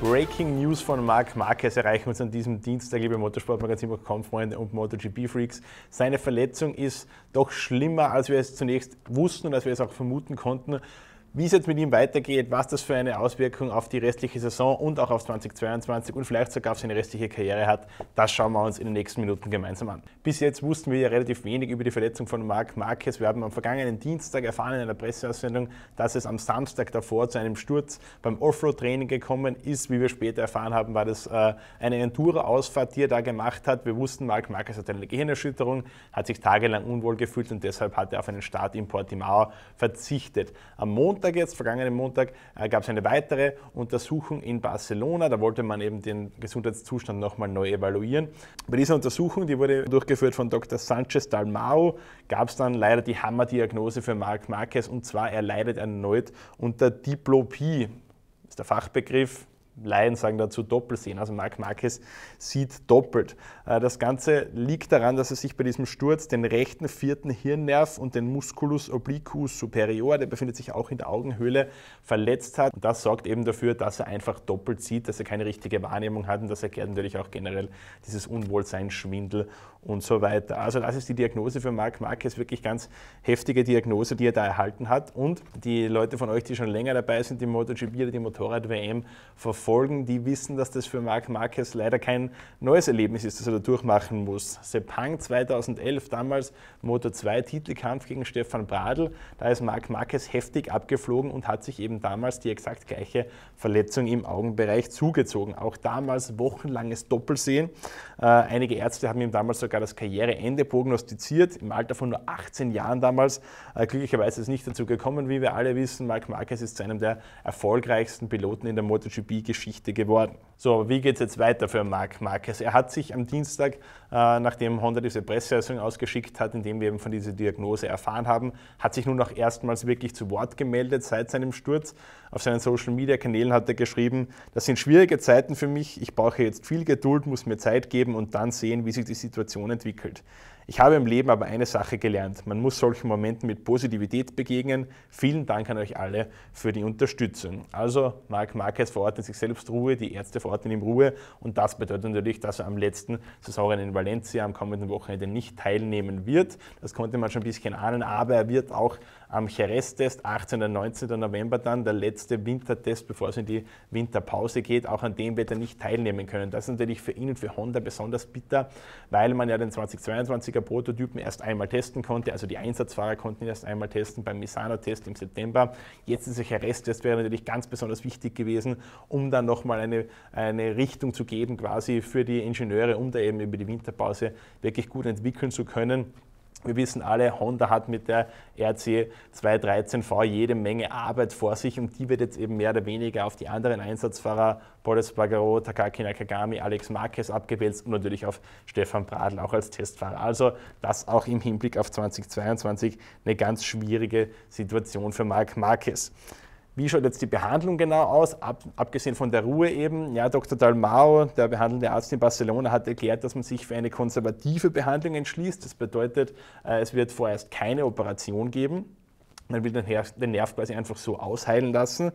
Breaking News von Marc Marquez erreichen uns an diesem Dienstag, liebe Motorsportmagazin.com Freunde und MotoGP Freaks. Seine Verletzung ist doch schlimmer, als wir es zunächst wussten und als wir es auch vermuten konnten wie es jetzt mit ihm weitergeht, was das für eine Auswirkung auf die restliche Saison und auch auf 2022 und vielleicht sogar auf seine restliche Karriere hat, das schauen wir uns in den nächsten Minuten gemeinsam an. Bis jetzt wussten wir ja relativ wenig über die Verletzung von Marc Marquez. Wir haben am vergangenen Dienstag erfahren in einer Presseaussendung, dass es am Samstag davor zu einem Sturz beim Offroad-Training gekommen ist. Wie wir später erfahren haben, war das äh, eine Enduro-Ausfahrt, die er da gemacht hat. Wir wussten, Marc Marquez hatte eine Gehirnerschütterung, hat sich tagelang unwohl gefühlt und deshalb hat er auf einen Start in Portimao verzichtet. Am Montag Montag jetzt, vergangenen Montag, äh, gab es eine weitere Untersuchung in Barcelona. Da wollte man eben den Gesundheitszustand nochmal neu evaluieren. Bei dieser Untersuchung, die wurde durchgeführt von Dr. Sanchez Dalmao, gab es dann leider die Hammerdiagnose für Marc Marquez und zwar er leidet erneut unter Diplopie. Das ist der Fachbegriff, Laien sagen dazu doppelt sehen. Also Marc Marquez sieht doppelt. Äh, das Ganze liegt daran, dass er sich bei diesem Sturz den rechten vierten Hirnnerv und den Musculus obliquus superior, der befindet sich auch in der Augenhöhle, verletzt hat. Und das sorgt eben dafür, dass er einfach doppelt sieht, dass er keine richtige Wahrnehmung hat und das erklärt natürlich auch generell dieses Unwohlsein, Schwindel und so weiter. Also das ist die Diagnose für Marc Marquez, wirklich ganz heftige Diagnose, die er da erhalten hat. Und die Leute von euch, die schon länger dabei sind, die MotoGP oder die Motorrad-WM verfolgen, folgen, die wissen, dass das für Marc Marquez leider kein neues Erlebnis ist, das er da durchmachen muss. Sepang 2011, damals Motor 2 Titelkampf gegen Stefan Bradl, da ist Marc Marquez heftig abgeflogen und hat sich eben damals die exakt gleiche Verletzung im Augenbereich zugezogen. Auch damals wochenlanges Doppelsehen. Äh, einige Ärzte haben ihm damals sogar das Karriereende prognostiziert, im Alter von nur 18 Jahren damals. Äh, glücklicherweise ist es nicht dazu gekommen, wie wir alle wissen. Marc Marquez ist zu einem der erfolgreichsten Piloten in der MotoGP Geschichte geworden. So, wie geht es jetzt weiter für Marc Marquez? Er hat sich am Dienstag, äh, nachdem Honda diese Presseerklärung ausgeschickt hat, indem wir eben von dieser Diagnose erfahren haben, hat sich nun auch erstmals wirklich zu Wort gemeldet seit seinem Sturz. Auf seinen Social-Media-Kanälen hat er geschrieben, das sind schwierige Zeiten für mich, ich brauche jetzt viel Geduld, muss mir Zeit geben und dann sehen, wie sich die Situation entwickelt. Ich habe im Leben aber eine Sache gelernt. Man muss solchen Momenten mit Positivität begegnen. Vielen Dank an euch alle für die Unterstützung. Also Marc Marquez verordnet sich selbst Ruhe, die Ärzte verordnen ihm Ruhe und das bedeutet natürlich, dass er am letzten Saisonrennen in Valencia am kommenden Wochenende nicht teilnehmen wird. Das konnte man schon ein bisschen ahnen, aber er wird auch am Jerez-Test, 18. und 19. November dann, der letzte Wintertest, bevor es in die Winterpause geht. Auch an dem wird er nicht teilnehmen können. Das ist natürlich für ihn und für Honda besonders bitter, weil man ja den 2022er Prototypen erst einmal testen konnte. Also die Einsatzfahrer konnten ihn erst einmal testen beim Misano-Test im September. Jetzt ist solcher Resttest wäre natürlich ganz besonders wichtig gewesen, um dann nochmal eine, eine Richtung zu geben quasi für die Ingenieure, um da eben über die Winterpause wirklich gut entwickeln zu können. Wir wissen alle, Honda hat mit der RC 213V jede Menge Arbeit vor sich und die wird jetzt eben mehr oder weniger auf die anderen Einsatzfahrer, Boris Bagaro, Takaki Nakagami, Alex Marquez abgewälzt und natürlich auf Stefan Bradl auch als Testfahrer. Also das auch im Hinblick auf 2022 eine ganz schwierige Situation für Marc Marquez. Wie schaut jetzt die Behandlung genau aus? Ab, abgesehen von der Ruhe eben. Ja, Dr. Dalmao, der behandelnde Arzt in Barcelona, hat erklärt, dass man sich für eine konservative Behandlung entschließt. Das bedeutet, äh, es wird vorerst keine Operation geben. Man will den, Nerv quasi einfach so ausheilen lassen.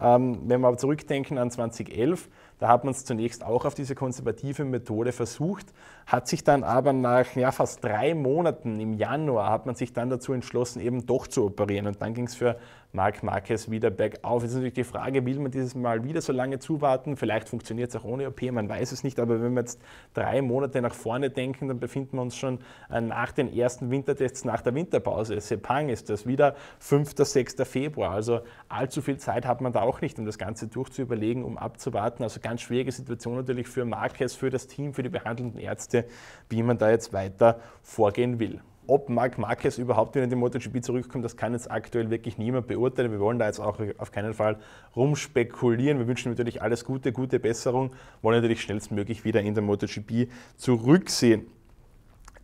Ähm, wenn wir aber zurückdenken an 2011, da hat man es zunächst auch auf diese konservative Methode versucht, hat sich dann aber nach ja, fast drei Monaten im Januar hat man sich dann dazu entschlossen, eben doch zu operieren. Und dann ging es für Marc Marquez wieder bergauf. Jetzt ist natürlich die Frage, will man dieses Mal wieder so lange zuwarten? Vielleicht funktioniert es auch ohne OP, man weiß es nicht. Aber wenn wir jetzt drei Monate nach vorne denken, dann befinden wir uns schon äh, nach den ersten Wintertests, nach der Winterpause. Sepang ist das wieder 5. 6. Februar. Also allzu viel Zeit hat man da auch nicht, um das Ganze durchzuüberlegen, um abzuwarten. Also ganz ganz schwierige Situation natürlich für Marquez, für das Team, für die behandelnden Ärzte, wie man da jetzt weiter vorgehen will. Ob Marc Marquez überhaupt wieder in die MotoGP zurückkommt, das kann jetzt aktuell wirklich niemand beurteilen. Wir wollen da jetzt auch auf keinen Fall rumspekulieren. Wir wünschen natürlich alles Gute, gute Besserung, wollen natürlich schnellstmöglich wieder in der MotoGP zurücksehen.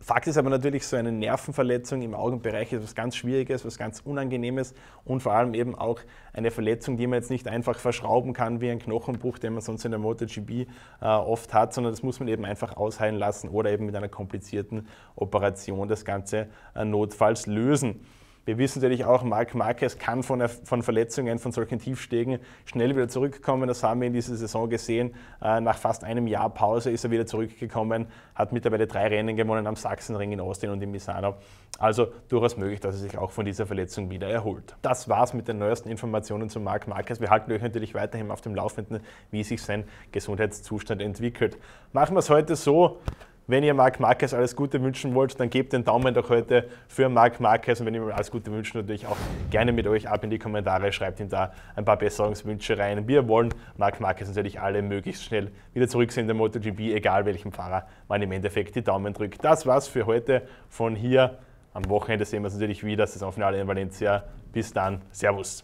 Fakt ist aber natürlich, so eine Nervenverletzung im Augenbereich ist was ganz Schwieriges, was ganz Unangenehmes und vor allem eben auch eine Verletzung, die man jetzt nicht einfach verschrauben kann wie ein Knochenbruch, den man sonst in der MotoGP äh, oft hat, sondern das muss man eben einfach ausheilen lassen oder eben mit einer komplizierten Operation das Ganze äh, notfalls lösen. Wir wissen natürlich auch, Marc Marquez kann von, von Verletzungen, von solchen Tiefstegen schnell wieder zurückkommen. Das haben wir in dieser Saison gesehen. Äh, nach fast einem Jahr Pause ist er wieder zurückgekommen, hat mittlerweile drei Rennen gewonnen am Sachsenring in Austin und in Misano. Also durchaus möglich, dass er sich auch von dieser Verletzung wieder erholt. Das war's mit den neuesten Informationen zu Marc Marquez. Wir halten euch natürlich weiterhin auf dem Laufenden, wie sich sein Gesundheitszustand entwickelt. Machen wir es heute so. Wenn ihr Marc Marquez alles Gute wünschen wollt, dann gebt den Daumen doch heute für Marc Marquez. Und wenn ihr ihm alles Gute wünscht, natürlich auch gerne mit euch ab in die Kommentare. Schreibt ihm da ein paar Besserungswünsche rein. Wir wollen Marc Marquez natürlich alle möglichst schnell wieder zurücksehen in der MotoGP, egal welchem Fahrer man im Endeffekt die Daumen drückt. Das war's für heute von hier. Am Wochenende sehen wir uns natürlich wieder. Das ist am Finale in Valencia. Bis dann. Servus.